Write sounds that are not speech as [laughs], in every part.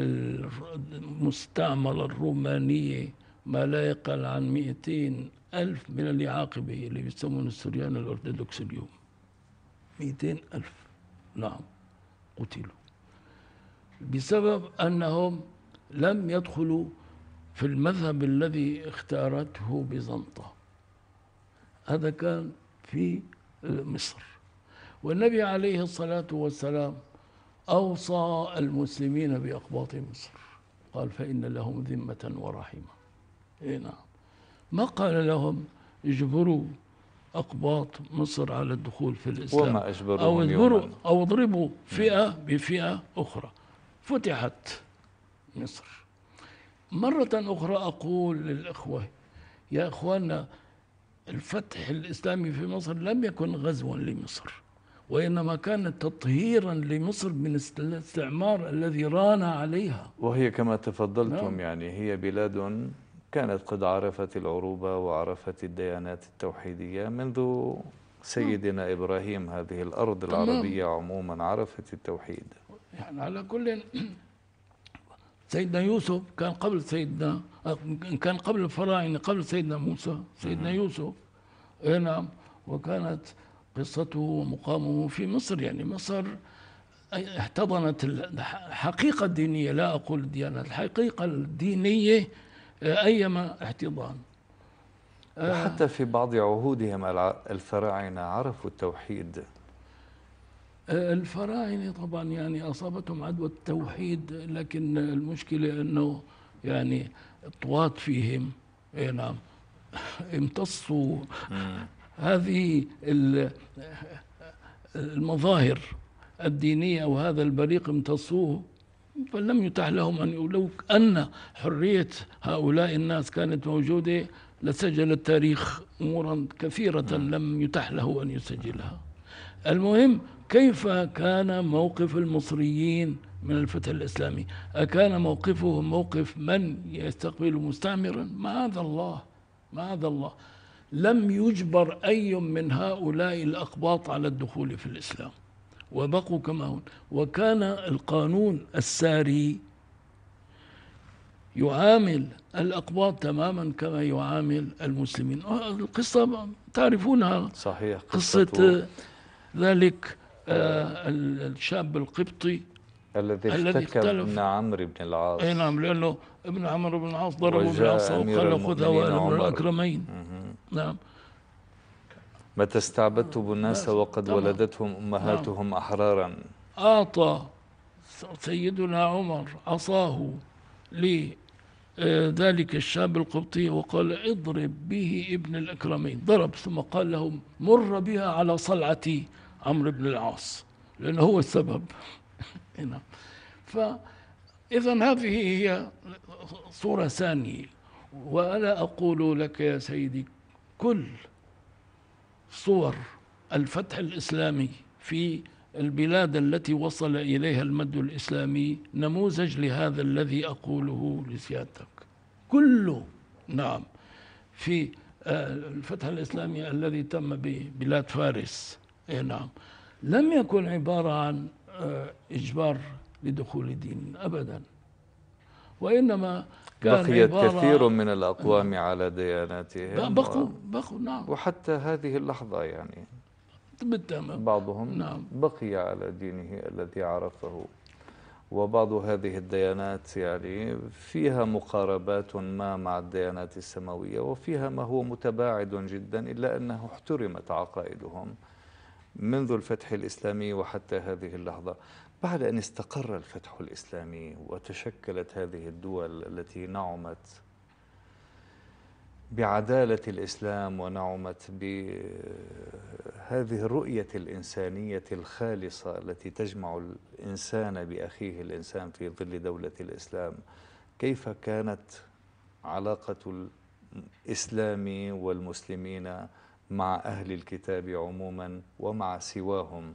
المستعمرة الرومانية ما لا يقل عن 200 ألف من اليعاقبة اللي بيسمون السوريان الأرثوذكس اليوم 200 ألف نعم قتلوا بسبب أنهم لم يدخلوا في المذهب الذي اختارته بيزنطة هذا كان في مصر والنبي عليه الصلاة والسلام أوصى المسلمين بإقباط مصر قال فإن لهم ذمة ورحمة إيه نعم ما قال لهم اجبروا أقباط مصر على الدخول في الإسلام وما أجبروا أو أو اضربوا فئة بفئة أخرى فتحت مصر مرة أخرى أقول للإخوة يا إخواننا الفتح الإسلامي في مصر لم يكن غزوا لمصر وإنما كانت تطهيرا لمصر من الاستعمار الذي رانا عليها وهي كما تفضلتم نعم. يعني هي بلاد كانت قد عرفت العروبة وعرفت الديانات التوحيدية منذ سيدنا نعم. إبراهيم هذه الأرض العربية عموما عرفت التوحيد يعني على كل [clears throat] سيدنا يوسف كان قبل سيدنا كان قبل الفراعنة قبل سيدنا موسى سيدنا يوسف نعم وكانت قصته ومقامه في مصر يعني مصر احتضنت الحقيقة الدينية لا أقول الديانة الحقيقة الدينية أيما احتضان وحتى في بعض عهودهم الفراعنة عرفوا التوحيد الفراعنة طبعا يعني أصابتهم عدوى التوحيد لكن المشكلة أنه يعني طوات فيهم إيه، نعم [laughs] امتصوا هذه المظاهر الدينية وهذا البريق امتصوه فلم يتح لهم أن لو أن حرية هؤلاء الناس كانت موجودة لسجل التاريخ أمورا كثيرة نعم. لم يتح له أن يسجلها المهم كيف كان موقف المصريين من الفتح الإسلامي أكان موقفهم موقف من يستقبل مستعمرا معاذ الله معاذ الله لم يجبر أي من هؤلاء الأقباط على الدخول في الإسلام وبقوا كما هم وكان القانون الساري يعامل الأقباط تماما كما يعامل المسلمين القصة تعرفونها صحيح قصة, قصة ذلك آه الشاب القبطي الذي اشتكى ابن عمرو بن العاص اي نعم لانه ابن عمرو بن العاص ضربه بالعصا وقال خذها وانا من الاكرمين نعم متى استعبدتم الناس نعم. وقد طبعا. ولدتهم أمهاتهم نعم. أحرارا أعطى سيدنا عمر عصاه لذلك آه، الشاب القبطي وقال اضرب به ابن الأكرمين ضرب ثم قال لهم مر بها على صلعتي عمرو بن العاص لأنه هو السبب [laughs] نعم فإذا هذه هي صورة ثانية وأنا أقول لك يا سيدي كل صور الفتح الإسلامي في البلاد التي وصل إليها المد الإسلامي نموذج لهذا الذي أقوله لسيادتك كله نعم في آه، الفتح الإسلامي الذي تم ببلاد فارس إيه نعم لم يكن عبارة عن آه، إجبار لدخول دين أبداً وإنما كان بقيت كثير من الأقوام على دياناتهم بقوا بقوا نعم وحتى هذه اللحظة يعني بالتمام بعضهم نعم بقي على دينه الذي عرفه وبعض هذه الديانات يعني فيها مقاربات ما مع الديانات السماوية وفيها ما هو متباعد جدا إلا أنه احترمت عقائدهم منذ الفتح الإسلامي وحتى هذه اللحظة بعد أن استقر الفتح الإسلامي وتشكلت هذه الدول التي نعمت بعدالة الإسلام ونعمت بهذه الرؤية الإنسانية الخالصة التي تجمع الإنسان بأخيه الإنسان في ظل دولة الإسلام كيف كانت علاقة الإسلام والمسلمين مع أهل الكتاب عموما ومع سواهم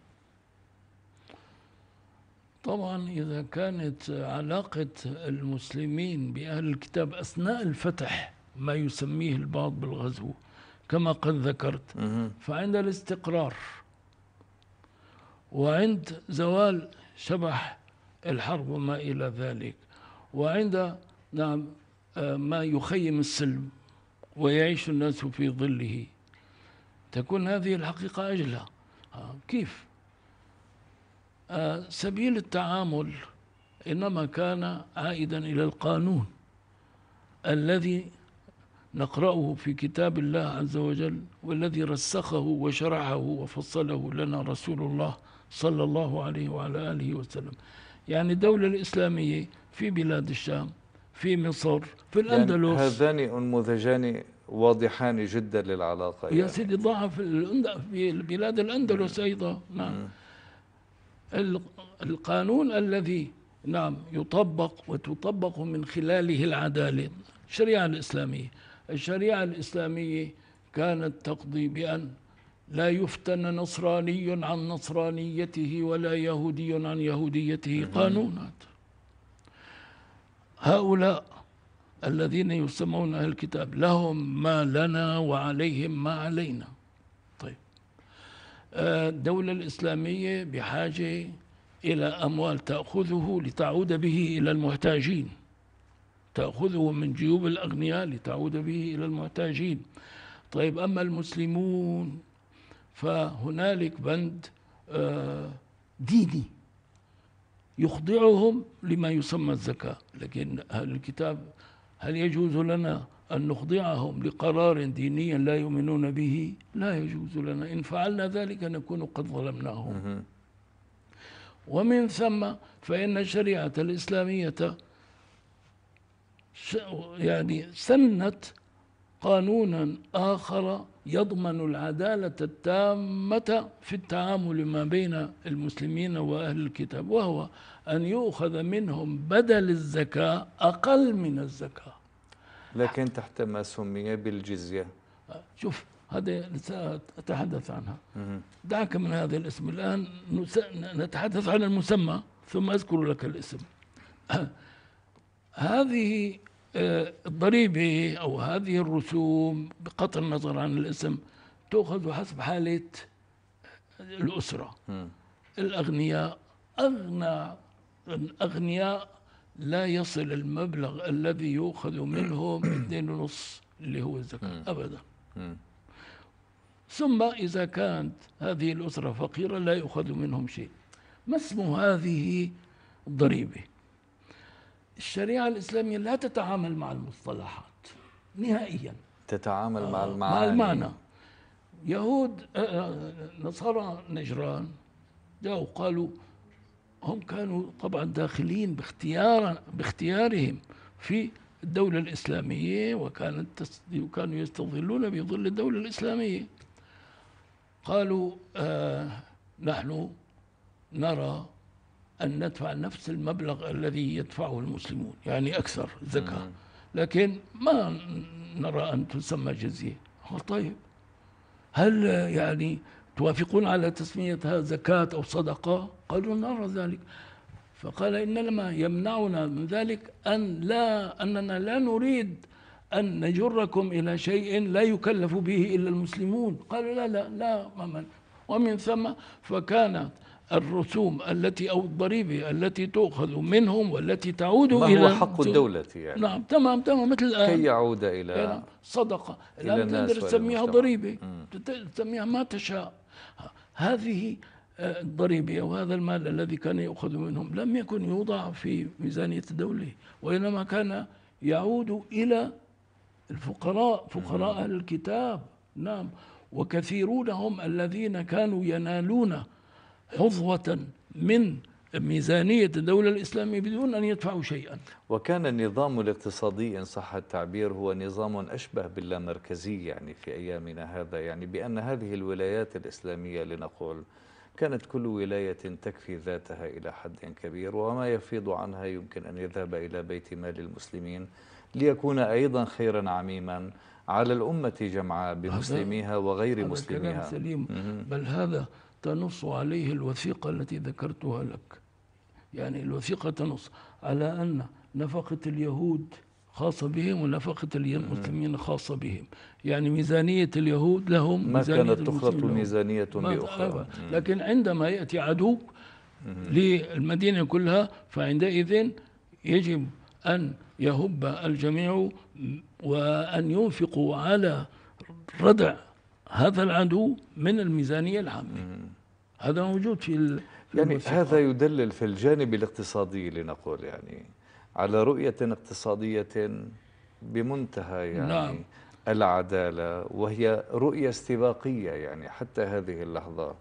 طبعا إذا كانت علاقة المسلمين بأهل الكتاب أثناء الفتح ما يسميه البعض بالغزو كما قد ذكرت فعند الاستقرار وعند زوال شبح الحرب وما إلى ذلك وعند نعم آه، ما يخيم السلم ويعيش الناس في ظله تكون هذه الحقيقة أجلى آه، كيف سبيل التعامل إنما كان عائدا إلى القانون الذي نقرأه في كتاب الله عز وجل والذي رسخه وشرعه وفصله لنا رسول الله صلى الله عليه وعلى آله وسلم يعني الدولة الإسلامية في بلاد الشام في مصر في يعني الأندلس يعني هذان انموذجان واضحان جدا للعلاقة يا يعني. سيدي ضعف في, في بلاد الأندلس أيضا نعم القانون الذي نعم يطبق وتطبق من خلاله العدالة الشريعة الإسلامية الشريعة الإسلامية كانت تقضي بأن لا يفتن نصراني عن نصرانيته ولا يهودي عن يهوديته نعم. قانونا هؤلاء الذين يسمون أهل الكتاب لهم ما لنا وعليهم ما علينا الدولة الإسلامية بحاجة إلى أموال تأخذه لتعود به إلى المحتاجين تأخذه من جيوب الأغنياء لتعود به إلى المحتاجين طيب أما المسلمون فهنالك بند آه، ديني يخضعهم لما يسمى الزكاة لكن أهل الكتاب هل يجوز لنا أن نخضعهم لقرار ديني لا يؤمنون به لا يجوز لنا إن فعلنا ذلك نكون قد ظلمناهم ومن ثم فإن الشريعة الإسلامية يعني سنت قانونا آخر يضمن العدالة التامة في التعامل ما بين المسلمين وأهل الكتاب وهو أن يؤخذ منهم بدل الزكاة أقل من الزكاة لكن تحت ما سمي بالجزية شوف هذه سأتحدث عنها دعك من هذا الاسم الآن نتحدث عن المسمى ثم أذكر لك الاسم [clears throat] هذه الضريبة أو هذه الرسوم بقطع النظر عن الاسم تؤخذ حسب حالة الأسرة الأغنياء أغنى الأغنياء لا يصل المبلغ الذي يؤخذ منهم [clears throat] ونص اللي هو الزكاة أبدا ثم إذا كانت هذه الأسرة فقيرة لا يؤخذ منهم شيء ما اسم هذه الضريبة الشريعة الإسلامية لا تتعامل مع المصطلحات نهائيا تتعامل مع آه، المعاني مع المعنى يهود آه، آه، نصارى نجران جاءوا قالوا هم كانوا طبعا داخلين باختيار باختيارهم في الدولة الإسلامية وكانت وكانوا يستظلون بظل الدولة الإسلامية قالوا آه نحن نرى أن ندفع نفس المبلغ الذي يدفعه المسلمون يعني أكثر زكاة لكن ما نرى أن تسمى جزية طيب هل يعني توافقون على تسميتها زكاة أو صدقة قالوا نرى ذلك فقال إنما يمنعنا من ذلك أن لا أننا لا نريد أن نجركم إلى شيء لا يكلف به إلا المسلمون قالوا لا لا لا ومن, ومن ثم فكانت الرسوم التي أو الضريبة التي تؤخذ منهم والتي تعود ما إلى هو حق الدولة يعني نعم تمام تمام مثل الآن كي يعود إلى يعني صدقة إلى الآن تقدر تسميها ضريبة تسميها ما تشاء هذه آه، الضريبة أو هذا المال الذي كان يؤخذ منهم لم يكن يوضع في ميزانية الدولة وإنما كان يعود إلى الفقراء فقراء الكتاب نعم وكثيرون هم الذين كانوا ينالون حظوة من ميزانية الدولة الإسلامية بدون أن يدفعوا شيئا وكان النظام الاقتصادي إن صح التعبير هو نظام أشبه باللامركزي يعني في أيامنا هذا يعني بأن هذه الولايات الإسلامية لنقول كانت كل ولاية تكفي ذاتها إلى حد كبير وما يفيض عنها يمكن أن يذهب إلى بيت مال المسلمين ليكون أيضا خيرا عميما على الأمة جمعاء بمسلميها وغير مسلميها كلام سليم بل هذا تنص عليه الوثيقة التي ذكرتها لك يعني الوثيقة تنص على أن نفقة اليهود خاصة بهم ونفقة المسلمين خاصة بهم يعني ميزانية اليهود لهم ما كانت تخلط ميزانية بأخرى لكن عندما يأتي عدو للمدينة كلها فعندئذ يجب أن يهب الجميع وأن ينفقوا على ردع هذا العدو من الميزانية العامة هذا موجود في يعني الموسيقى. هذا يدلل في الجانب الاقتصادي لنقول يعني على رؤية اقتصادية بمنتهى يعني نعم. العدالة وهي رؤية استباقية يعني حتى هذه اللحظة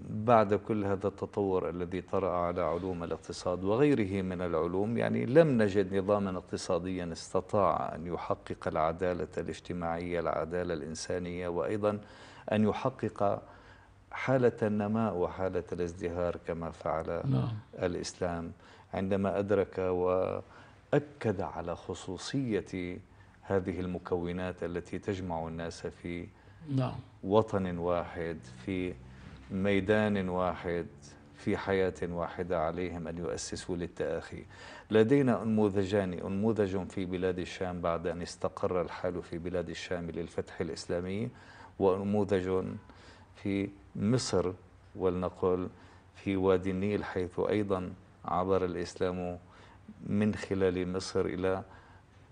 بعد كل هذا التطور الذي طرأ على علوم الاقتصاد وغيره من العلوم يعني لم نجد نظاما اقتصاديا استطاع أن يحقق العدالة الاجتماعية العدالة الإنسانية وأيضا أن يحقق حالة النماء وحالة الازدهار كما فعل نعم. الإسلام عندما أدرك وأكد على خصوصية هذه المكونات التي تجمع الناس في نعم. وطن واحد في ميدان واحد في حياة واحدة عليهم أن يؤسسوا للتآخي لدينا أنموذجان أنموذج في بلاد الشام بعد أن استقر الحال في بلاد الشام للفتح الإسلامي ونموذج في مصر ولنقل في وادي النيل حيث أيضا عبر الإسلام من خلال مصر إلى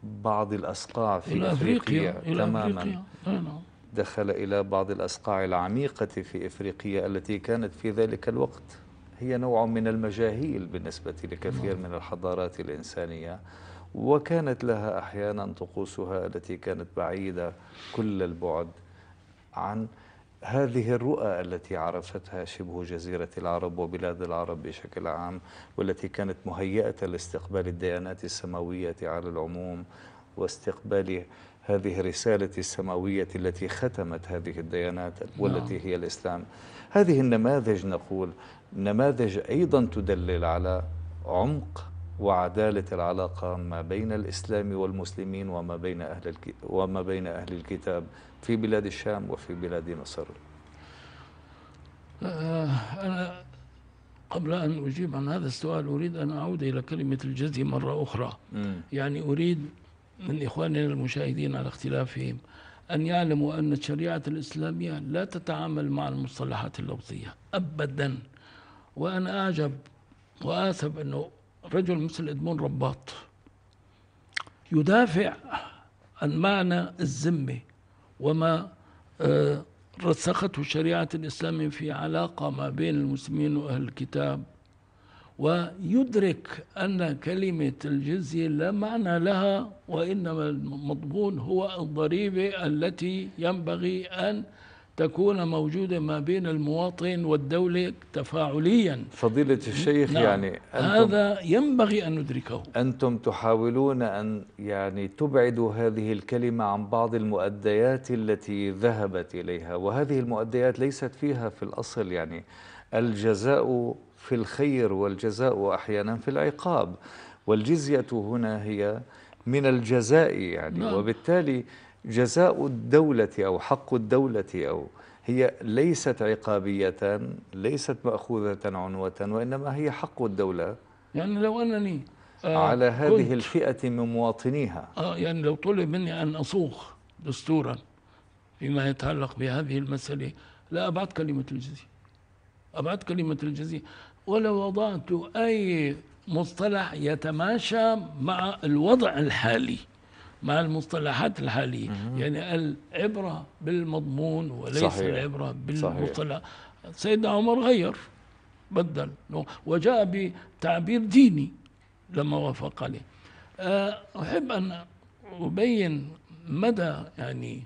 بعض الأصقاع في إلى أفريقيا, أفريقيا تماما إلى أفريقيا. دخل إلى بعض الأصقاع العميقة في إفريقيا التي كانت في ذلك الوقت هي نوع من المجاهيل بالنسبة لكثير من الحضارات الإنسانية وكانت لها أحيانا طقوسها التي كانت بعيدة كل البعد عن هذه الرؤى التي عرفتها شبه جزيرة العرب وبلاد العرب بشكل عام والتي كانت مهيئة لاستقبال الديانات السماوية على العموم واستقبال هذه الرسالة السماوية التي ختمت هذه الديانات والتي نعم. هي الإسلام هذه النماذج نقول نماذج أيضا تدلل على عمق وعدالة العلاقة ما بين الإسلام والمسلمين وما بين أهل وما بين أهل الكتاب في بلاد الشام وفي بلاد مصر. آه، أنا قبل أن أجيب عن هذا السؤال أريد أن أعود إلى كلمة الجزي مرة أخرى. م. يعني أريد من إخواننا المشاهدين على اختلافهم أن يعلموا أن الشريعة الإسلامية لا تتعامل مع المصطلحات اللفظية أبدا وأنا أعجب وآسف أنه رجل مثل إدمون رباط يدافع عن معنى الذمة وما آه، رسخته الشريعة الإسلامية في علاقة ما بين المسلمين وأهل الكتاب ويدرك أن كلمة الجزية لا معنى لها وإنما المضمون هو الضريبة التي ينبغي أن تكون موجودة ما بين المواطن والدولة تفاعليا فضيلة الشيخ نعم يعني أنتم هذا ينبغي أن ندركه أنتم تحاولون أن يعني تبعدوا هذه الكلمة عن بعض المؤديات التي ذهبت إليها وهذه المؤديات ليست فيها في الأصل يعني الجزاء في الخير والجزاء وأحيانا في العقاب والجزية هنا هي من الجزاء يعني نعم. وبالتالي جزاء الدولة أو حق الدولة أو هي ليست عقابية ليست مأخوذة عنوة وإنما هي حق الدولة يعني لو أنني آه على هذه الفئة من مواطنيها آه يعني لو طلب مني أن أصوغ دستورا فيما يتعلق بهذه المسألة لا أبعد كلمة الجزية أبعد كلمة الجزية ولا وضعت أي مصطلح يتماشى مع الوضع الحالي مع المصطلحات الحالية مم. يعني العبرة بالمضمون وليس صحيح. العبرة بالمصطلح سيدنا عمر غير بدل وجاء بتعبير ديني لما وافق عليه آه، أحب أن أبين مدى يعني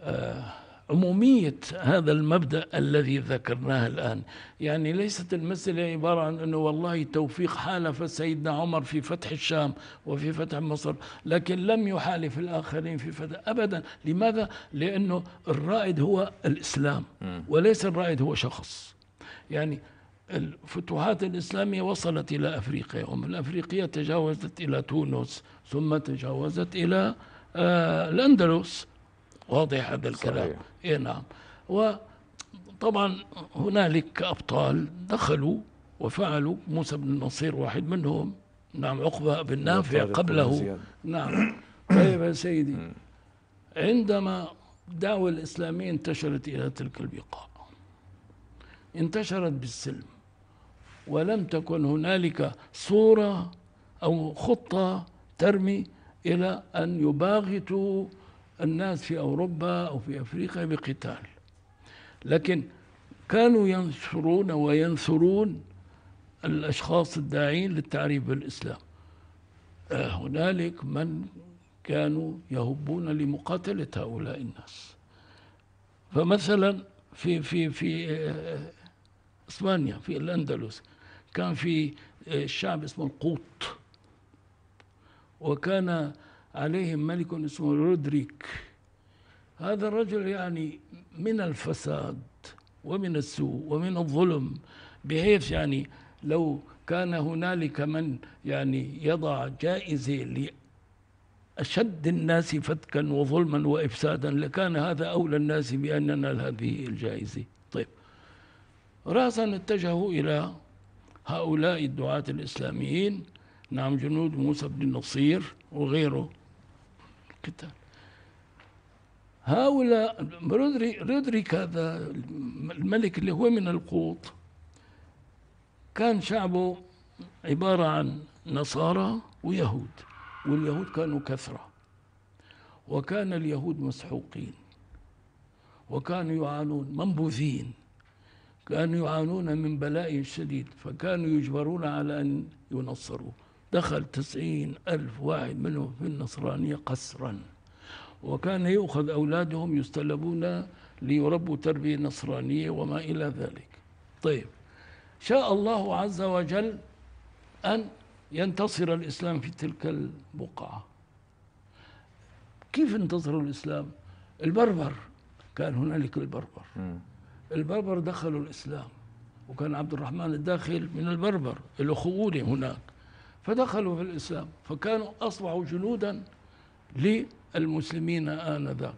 أه عمومية هذا المبدأ الذي ذكرناه الآن يعني ليست المسألة عبارة عن أنه والله توفيق حالف سيدنا عمر في فتح الشام وفي فتح مصر لكن لم يحالف الآخرين في فتح أبدا لماذا؟ لأنه الرائد هو الإسلام وليس الرائد هو شخص يعني الفتوحات الإسلامية وصلت إلى أفريقيا ومن أفريقيا تجاوزت إلى تونس ثم تجاوزت إلى آه الأندلس واضح هذا الكلام صحيح. إيه نعم وطبعا هنالك أبطال دخلوا وفعلوا موسى بن النصير واحد منهم نعم عقبة بن نعم، نافع قبله نعم طيب يا سيدي عندما الدعوة الإسلامية انتشرت إلى تلك البقاع انتشرت بالسلم ولم تكن هنالك صورة أو خطة ترمي إلى أن يباغتوا الناس في أوروبا أو في أفريقيا بقتال لكن كانوا ينشرون وينثرون الأشخاص الداعين للتعريف بالإسلام آه، هنالك من كانوا يهبون لمقاتلة هؤلاء الناس فمثلا في في في آه، اسبانيا في الاندلس كان في آه، شعب اسمه القوط وكان عليهم ملك اسمه رودريك هذا الرجل يعني من الفساد ومن السوء ومن الظلم بحيث يعني لو كان هنالك من يعني يضع جائزة لأشد الناس فتكا وظلما وإفسادا لكان هذا أولى الناس بأن ننال هذه الجائزة طيب رأسا اتجهوا إلى هؤلاء الدعاة الإسلاميين نعم جنود موسى بن نصير وغيره قتال هؤلاء رودريك هذا الملك اللي هو من القوط كان شعبه عبارة عن نصارى ويهود واليهود كانوا كثرة وكان اليهود مسحوقين وكانوا يعانون منبوذين كانوا يعانون من بلاء شديد فكانوا يجبرون على أن ينصروه دخل تسعين ألف واحد منهم في النصرانية قسرا وكان يؤخذ أولادهم يستلبون ليربوا تربية نصرانية وما إلى ذلك طيب شاء الله عز وجل أن ينتصر الإسلام في تلك البقعة كيف انتصر الإسلام؟ البربر كان هنالك البربر البربر دخلوا الإسلام وكان عبد الرحمن الداخل من البربر له خؤونه هناك فدخلوا في الإسلام فكانوا أصبحوا جنودا للمسلمين آنذاك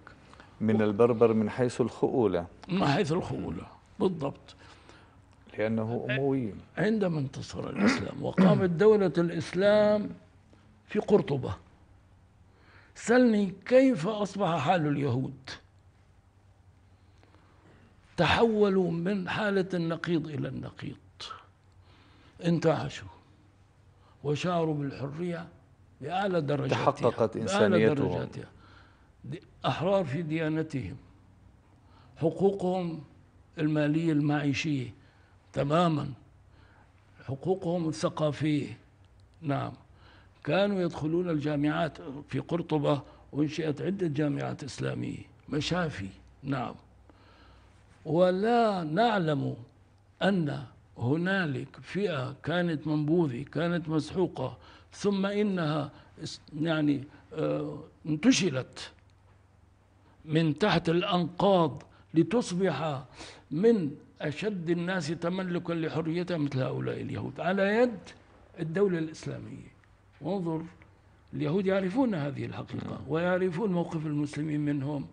من البربر من حيث الخؤولة من حيث الخؤولة بالضبط لأنه أموي عندما انتصر الإسلام وقامت دولة الإسلام في قرطبة سلني كيف أصبح حال اليهود تحولوا من حالة النقيض إلى النقيض انتعشوا وشعروا بالحرية بأعلى درجاتها تحققت إنسانيتهم أحرار في ديانتهم حقوقهم المالية المعيشية تماما حقوقهم الثقافية نعم كانوا يدخلون الجامعات في قرطبة أنشئت عدة جامعات إسلامية مشافي نعم ولا نعلم أن هنالك فئة كانت منبوذة كانت مسحوقة ثم إنها يعني آه، انتشلت من تحت الأنقاض لتصبح من أشد الناس تملكا لحريتها مثل هؤلاء اليهود على يد الدولة الإسلامية وانظر اليهود يعرفون هذه الحقيقة نعم. ويعرفون موقف المسلمين منهم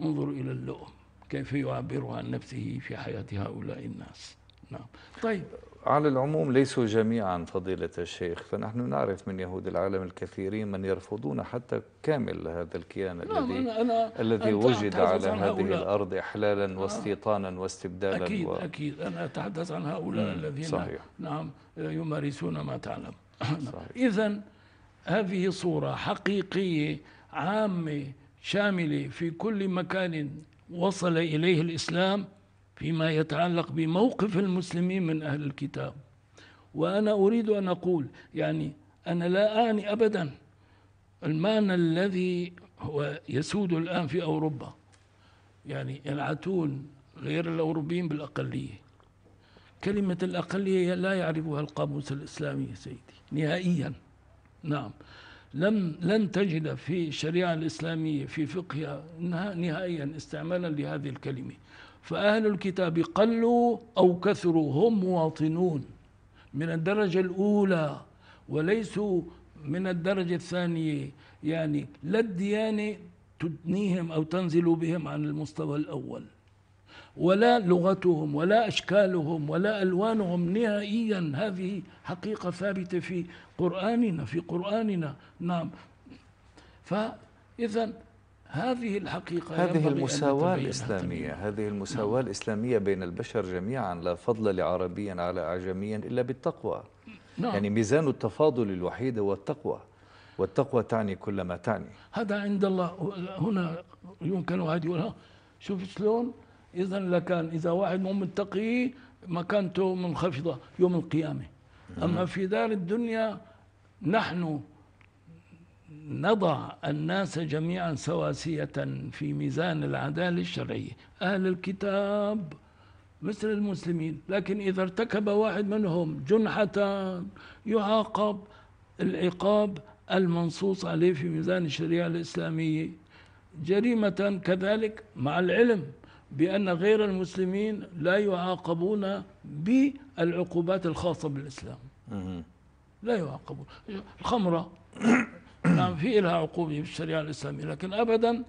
انظر إلى اللؤم كيف يعبر عن نفسه في حياة هؤلاء الناس نعم طيب على العموم ليسوا جميعا فضيلة الشيخ فنحن نعرف من يهود العالم الكثيرين من يرفضون حتى كامل هذا الكيان الذي أنا أنا الذي وجد على هذه هذه الأرض إحلالا آه. واستيطانا واستبدالا أكيد و... أكيد أنا أتحدث عن هؤلاء الذين صحيح. نعم يمارسون ما تعلم [laughs] نعم. إذا هذه صورة حقيقية عامة شاملة في كل مكان وصل إليه الإسلام فيما يتعلق بموقف المسلمين من أهل الكتاب وأنا أريد أن أقول يعني أنا لا أعني أبدا المعنى الذي هو يسود الآن في أوروبا يعني ينعتون غير الأوروبيين بالأقلية كلمة الأقلية لا يعرفها القاموس الإسلامي يا سيدي نهائيا نعم لم لن تجد في الشريعة الإسلامية في فقهها نهائيا استعمالا لهذه الكلمة فأهل الكتاب قلوا أو كثروا هم مواطنون من الدرجة الأولى وليسوا من الدرجة الثانية يعني لا الديانة تدنيهم أو تنزل بهم عن المستوى الأول ولا لغتهم ولا أشكالهم ولا ألوانهم نهائيا هذه حقيقة ثابتة في قرآننا في قرآننا نعم فإذا هذه الحقيقة هذه المساواة الإسلامية هذه المساواة نعم. الإسلامية بين البشر جميعا لا فضل لعربي على أعجمي إلا بالتقوى نعم. يعني ميزان التفاضل الوحيد هو التقوى والتقوى تعني كل ما تعني هذا عند الله هنا يمكن واحد يقول شوف شلون إذا لكان إذا واحد مو متقي مكانته منخفضة يوم القيامة أما في دار الدنيا نحن نضع الناس جميعا سواسية في ميزان العدالة الشرعية أهل الكتاب مثل المسلمين لكن إذا ارتكب واحد منهم جنحة يعاقب العقاب المنصوص عليه في ميزان الشريعة الإسلامية جريمة كذلك مع العلم بأن غير المسلمين لا يعاقبون بالعقوبات الخاصة بالإسلام لا يعاقبون الخمرة [coughs] نعم في لها عقوبة بالشريعة الإسلامية لكن أبدا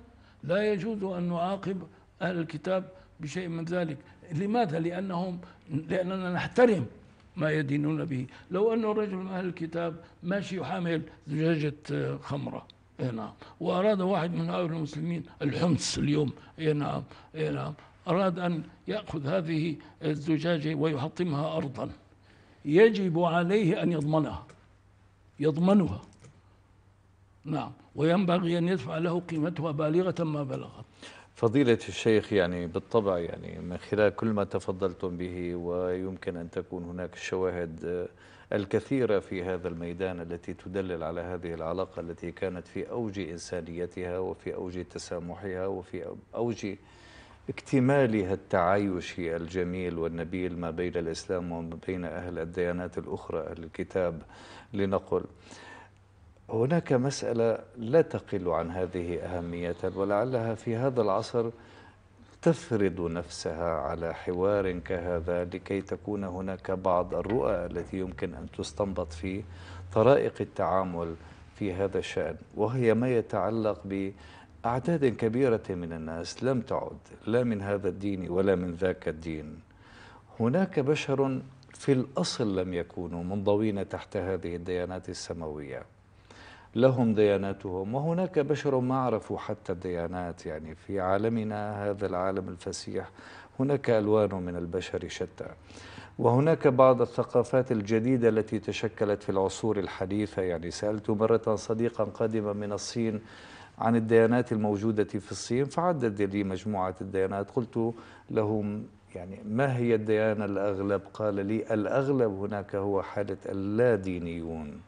لا يجوز أن نعاقب أهل الكتاب بشيء من ذلك لماذا؟ لأنهم لأننا نحترم ما يدينون به لو أن رجل من أهل الكتاب ماشي يحامل زجاجة خمرة اي نعم واراد واحد من هؤلاء المسلمين الحمص اليوم اي نعم اي نعم اراد ان ياخذ هذه الزجاجه ويحطمها ارضا يجب عليه ان يضمنها يضمنها نعم وينبغي ان يدفع له قيمتها بالغه ما بلغت فضيلة الشيخ يعني بالطبع يعني من خلال كل ما تفضلتم به ويمكن أن تكون هناك الشواهد آه، الكثيرة في هذا الميدان التي تدلل على هذه العلاقة التي كانت في أوج إنسانيتها وفي أوج تسامحها وفي أوج اكتمالها التعايشي الجميل والنبيل ما بين الإسلام وما بين أهل الديانات الأخرى الكتاب لنقل هناك مسألة لا تقل عن هذه أهمية ولعلها في هذا العصر تفرض نفسها على حوار كهذا لكي تكون هناك بعض الرؤى التي يمكن أن تستنبط في طرائق التعامل في هذا الشأن وهي ما يتعلق بأعداد كبيرة من الناس لم تعد لا من هذا الدين ولا من ذاك الدين هناك بشر في الأصل لم يكونوا منضوين تحت هذه الديانات السماوية لهم دياناتهم وهناك بشر ما عرفوا حتى الديانات يعني في عالمنا هذا العالم الفسيح هناك ألوان من البشر شتى وهناك بعض الثقافات الجديدة التي تشكلت في العصور الحديثة يعني سألت مرة صديقا قادما من الصين عن الديانات الموجودة في الصين فعدد لي مجموعة الديانات قلت لهم يعني ما هي الديانة الأغلب قال لي الأغلب هناك هو حالة اللادينيون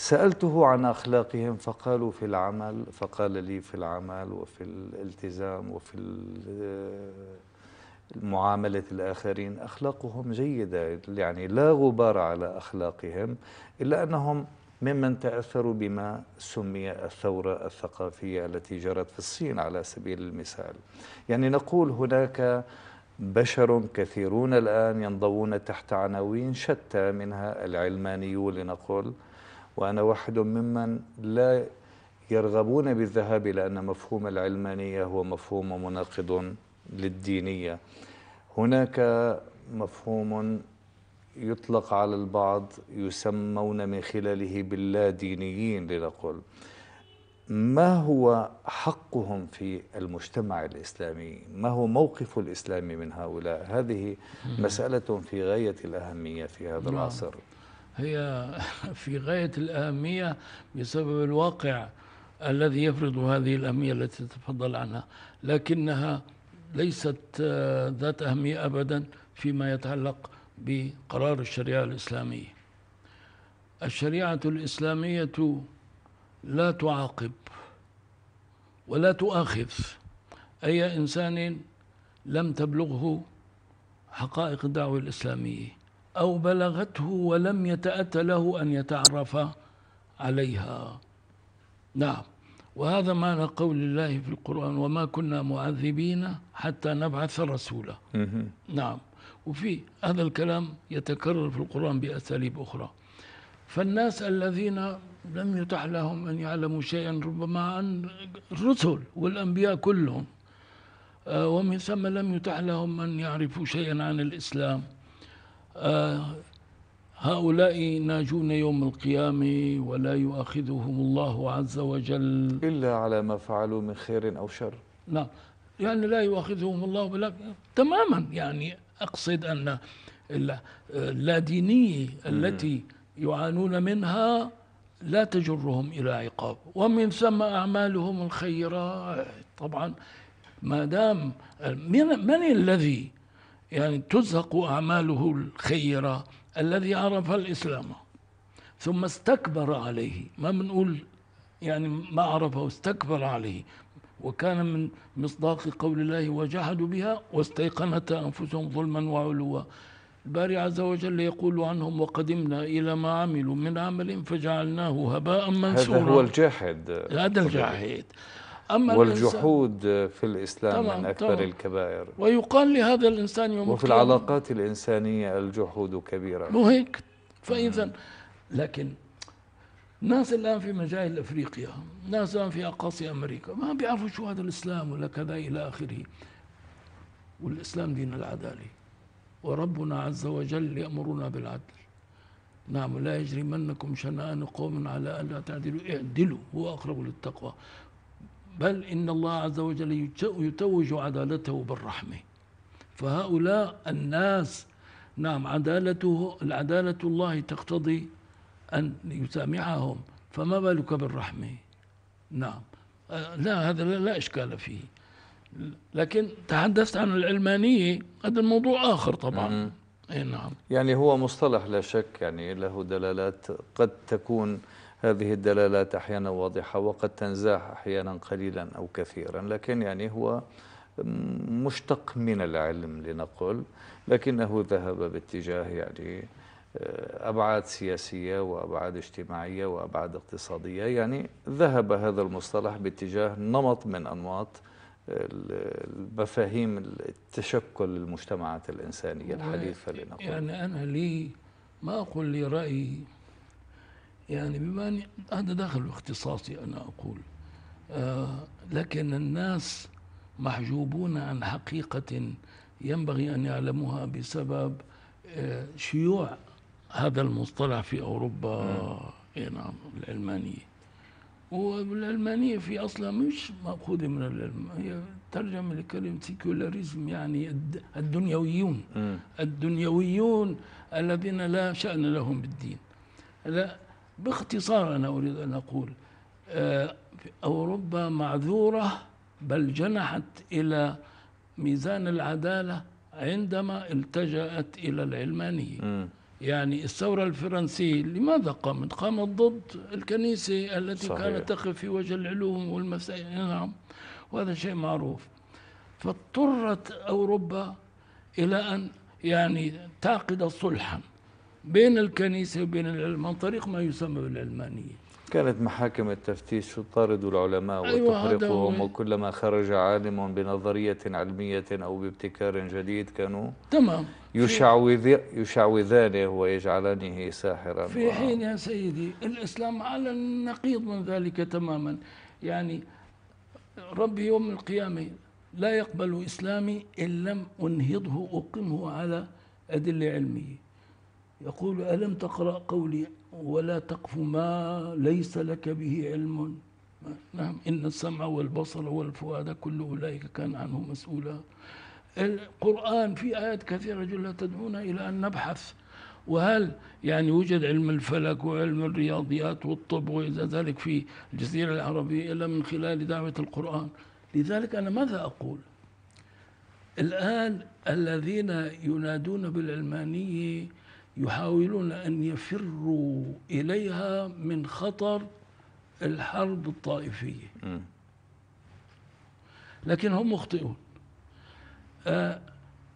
سألته عن أخلاقهم فقالوا في العمل فقال لي في العمل وفي الالتزام وفي معاملة الآخرين أخلاقهم جيدة يعني لا غبار على أخلاقهم إلا أنهم ممن تأثروا بما سمي الثورة الثقافية التي جرت في الصين على سبيل المثال يعني نقول هناك بشر كثيرون الآن ينضوون تحت عناوين شتى منها العلمانيون لنقول وأنا واحد ممن لا يرغبون بالذهاب إلى أن مفهوم العلمانية هو مفهوم مناقض للدينية هناك مفهوم يطلق على البعض يسمون من خلاله باللادينيين لنقل ما هو حقهم في المجتمع الإسلامي ما هو موقف الإسلام من هؤلاء هذه مسألة في غاية الأهمية في هذا نعم. العصر هي [laughs] في غاية الأهمية بسبب الواقع الذي يفرض هذه الأهمية التي تتفضل عنها لكنها ليست آه، ذات أهمية أبدا فيما يتعلق بقرار الشريعة الإسلامية الشريعة الإسلامية لا تعاقب ولا تؤاخذ أي إنسان لم تبلغه حقائق الدعوة الإسلامية أو بلغته ولم يتأت له أن يتعرف عليها نعم وهذا معنى قول الله في القرآن وما كنا معذبين حتى نبعث رسولا نعم وفي هذا الكلام يتكرر في القرآن بأساليب أخرى فالناس الذين لم يتح لهم أن يعلموا شيئا ربما عن الرسل والأنبياء كلهم آه، ومن ثم لم يتح لهم أن يعرفوا شيئا عن الإسلام آه، هؤلاء ناجون يوم القيامة ولا يؤاخذهم الله عز وجل إلا على ما فعلوا من خير أو شر نعم يعني لا يؤاخذهم الله بلا تماما يعني أقصد أن اللادينية التي يعانون منها لا تجرهم إلى عقاب ومن ثم أعمالهم الخيرة طبعا ما دام من, من الذي يعني تزهق أعماله الخيرة الذي عرف الإسلام ثم استكبر عليه ما بنقول يعني ما عرفه استكبر عليه وكان من مصداق قول الله وجحدوا بها واستيقنت أنفسهم ظلما وعلوا الباري عز وجل يقول عنهم وقدمنا إلى ما عملوا من عمل فجعلناه هباء منثورا هذا هو الجاحد هذا الجاحد أما والجحود في الإسلام طبعاً من أكبر طبعاً الكبائر ويقال لهذا الإنسان يوم وفي العلاقات الإنسانية الجحود كبيرة مو هيك فإذا نعم. لكن ناس الآن في مجاهل أفريقيا ناس الآن في أقاصي أمريكا ما بيعرفوا شو هذا الإسلام ولا كذا إلى آخره والإسلام دين العدالة وربنا عز وجل يأمرنا بالعدل نعم لا يجرمنكم شنآن قوم على ألا تعدلوا اعدلوا هو أقرب للتقوى بل إن الله عز وجل يتوج عدالته بالرحمة فهؤلاء الناس نعم عدالته العدالة الله تقتضي أن يسامحهم فما بالك بالرحمة نعم آه، لا هذا لا إشكال فيه لكن تحدثت عن العلمانية هذا الموضوع آخر طبعا أي نعم يعني هو مصطلح لا شك يعني له دلالات قد تكون هذه الدلالات أحيانا واضحة وقد تنزاح أحيانا قليلا أو كثيرا لكن يعني هو مشتق من العلم لنقل لكنه ذهب باتجاه يعني آه، أبعاد سياسية وأبعاد اجتماعية وأبعاد اقتصادية يعني ذهب هذا المصطلح باتجاه نمط من أنماط المفاهيم التشكل المجتمعات الإنسانية الحديثة لنقل يعني أنا لي ما أقول لي رأيي يعني بما أني هذا داخل اختصاصي أنا أقول آه لكن الناس محجوبون عن حقيقة ينبغي أن يعلموها بسبب آه شيوع هذا المصطلح في أوروبا إيه نعم العلمانية والعلمانية في أصلها مش مأخوذة من العلم هي ترجمة لكلمة سيكولاريزم يعني الدنيويون الدنيويون الذين لا شأن لهم بالدين لا باختصار أنا أريد أن أقول آه، أوروبا معذورة بل جنحت إلى ميزان العدالة عندما التجأت إلى العلمانية يعني الثورة الفرنسية لماذا قامت؟ قامت ضد الكنيسة التي صحيح. كانت تقف في وجه العلوم والمسائل نعم وهذا شيء معروف فاضطرت أوروبا إلى أن يعني تعقد صلحا بين الكنيسة وبين العلم عن طريق ما يسمى بالعلمانية كانت محاكم التفتيش تطارد العلماء أيوة وتحرقهم وكلما خرج عالم بنظرية علمية أو بابتكار جديد كانوا تمام يشعوذ يشعوذانه ويجعلانه ساحرا في حين يا سيدي الإسلام على النقيض من ذلك تماما يعني ربي يوم القيامة لا يقبل إسلامي إن لم أنهضه أقمه على أدلة علمية يقول ألم تقرأ قولي ولا تقف ما ليس لك به علم نعم إن السمع والبصر والفؤاد كل أولئك كان عنه مسؤولا القرآن في آيات كثيرة جل تدعونا إلى أن نبحث وهل يعني يوجد علم الفلك وعلم الرياضيات والطب وإلى ذلك في الجزيرة العربية إلا من خلال دعوة القرآن لذلك أنا ماذا أقول الآن الذين ينادون بالعلمانية يحاولون أن يفروا إليها من خطر الحرب الطائفية لكن هم مخطئون آه،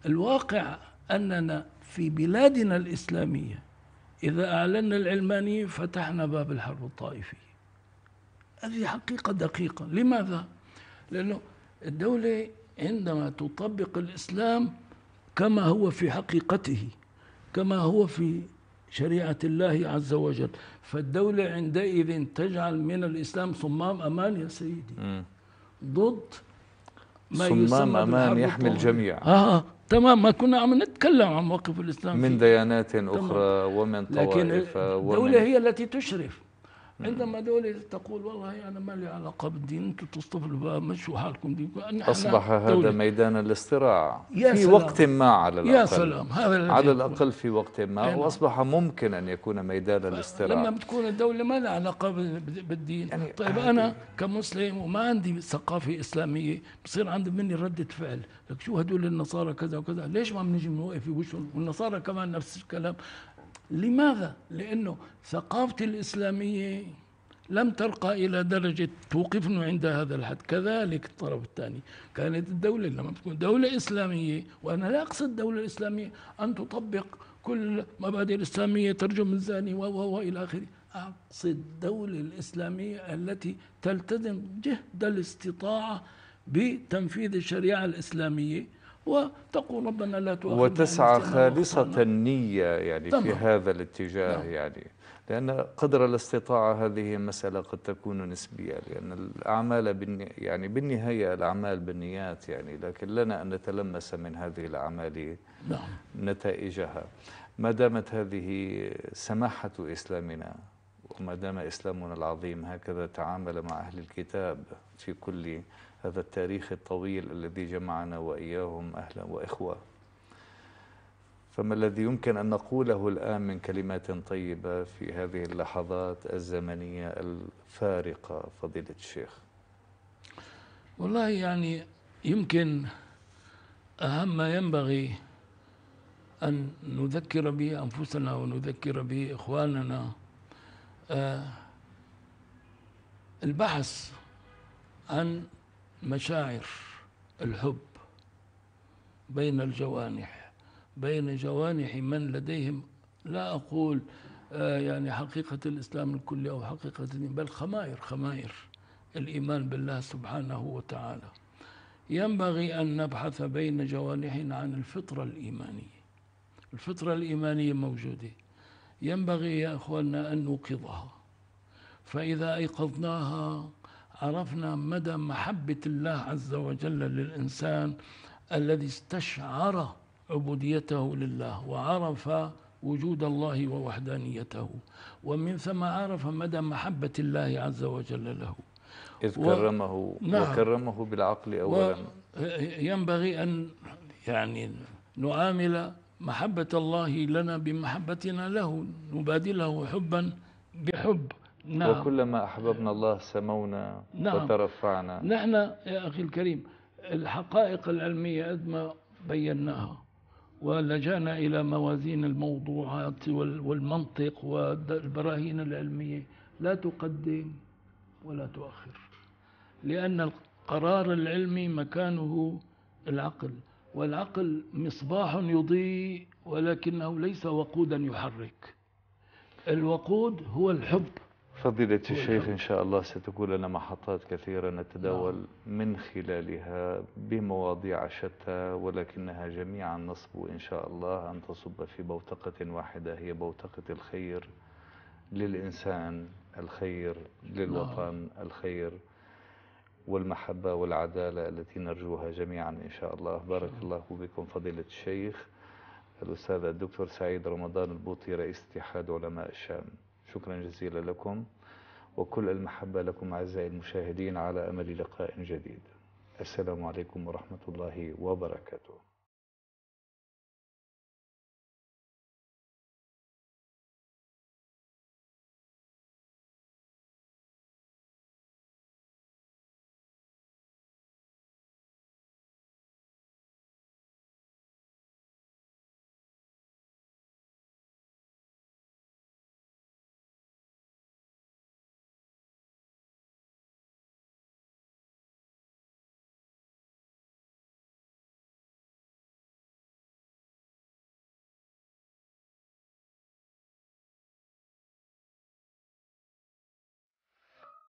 الواقع أننا في بلادنا الإسلامية إذا أعلنا العلمانية فتحنا باب الحرب الطائفية هذه حقيقة دقيقة لماذا؟ لأنه الدولة عندما تطبق الإسلام كما هو في حقيقته كما هو في شريعة الله عز وجل فالدولة عندئذ تجعل من الإسلام صمام أمان يا سيدي ضد ما صمام أمان يحمي الجميع آه،, آه تمام ما كنا عم نتكلم عن موقف الإسلام من فيه. ديانات أخرى تمام. ومن طوائف لكن الدولة ومن هي التي تشرف عندما دولة تقول والله انا ما لي علاقه بالدين انتم تصطفلوا مشوا حالكم دين اصبح هذا ميدان الاصطراع في سلام. وقت ما على الاقل يا سلام هذا على الاقل في وقت ما يعني واصبح ممكن ان يكون ميدان الاصطراع لما بتكون الدوله ما لها علاقه بالدين يعني طيب انا كمسلم وما عندي ثقافه اسلاميه بصير عندي مني رده فعل لك شو هدول النصارى كذا وكذا ليش ما بنجي بنوقف في والنصارى كمان نفس الكلام لماذا؟ لأنه ثقافة الإسلامية لم ترقى إلى درجة توقفنا عند هذا الحد كذلك الطرف الثاني كانت الدولة لما تكون دولة إسلامية وأنا لا أقصد الدولة الإسلامية أن تطبق كل مبادئ الإسلامية ترجم الزاني و آخره أقصد الدولة الإسلامية التي تلتزم جهد الاستطاعة بتنفيذ الشريعة الإسلامية وتقول ربنا لا تؤاخذنا وتسعى خالصة النية يعني في هذا الاتجاه نعم. يعني لأن قدر الاستطاعة هذه مسألة قد تكون نسبية لأن الأعمال بالن... يعني بالنهاية الأعمال بالنيات يعني لكن لنا أن نتلمس من هذه الأعمال نعم. نتائجها ما دامت هذه سماحة إسلامنا وما دام إسلامنا العظيم هكذا تعامل مع أهل الكتاب في كل هذا التاريخ الطويل الذي جمعنا وإياهم أهلا وإخوة فما الذي يمكن أن نقوله الآن من كلمات طيبة في هذه اللحظات الزمنية الفارقة فضيلة الشيخ والله يعني يمكن أهم ما ينبغي أن نذكر به أنفسنا ونذكر به إخواننا آه، البحث عن مشاعر الحب بين الجوانح بين جوانح من لديهم لا أقول آه، يعني حقيقة الإسلام الكلي أو حقيقة الدين بل خمائر خمائر الإيمان بالله سبحانه وتعالى ينبغي أن نبحث بين جوانحنا عن الفطرة الإيمانية الفطرة الإيمانية موجودة ينبغي يا أخواننا أن نوقظها فإذا أيقظناها عرفنا مدى محبة الله عز وجل للإنسان الذي استشعر عبوديته لله وعرف وجود الله ووحدانيته ومن ثم عرف مدى محبة الله عز وجل له إذ و... كرمه نعم وكرمه بالعقل أولا ينبغي أن يعني نعامل محبة الله لنا بمحبتنا له نبادله حبا بحب نعم وكلما أحببنا الله سمونا نعم وترفعنا نحن يا أخي الكريم الحقائق العلمية قد ما بيناها ولجأنا إلى موازين الموضوعات والمنطق والبراهين العلمية لا تقدم ولا تؤخر لأن القرار العلمي مكانه العقل والعقل مصباح يضيء ولكنه ليس وقودا يحرك الوقود هو الحب فضيلة الشيخ إن شاء الله ستكون لنا محطات كثيرة نتداول نعم. من خلالها بمواضيع شتى ولكنها جميعا نصب إن شاء الله أن تصب في بوتقة واحدة هي بوتقة الخير للإنسان الخير للوطن نعم. الخير والمحبة والعدالة التي نرجوها جميعا إن شاء الله بارك الله بكم فضيلة الشيخ الأستاذ الدكتور سعيد رمضان البوطي رئيس اتحاد علماء الشام شكرا جزيلا لكم وكل المحبة لكم أعزائي المشاهدين على أمل لقاء جديد السلام عليكم ورحمة الله وبركاته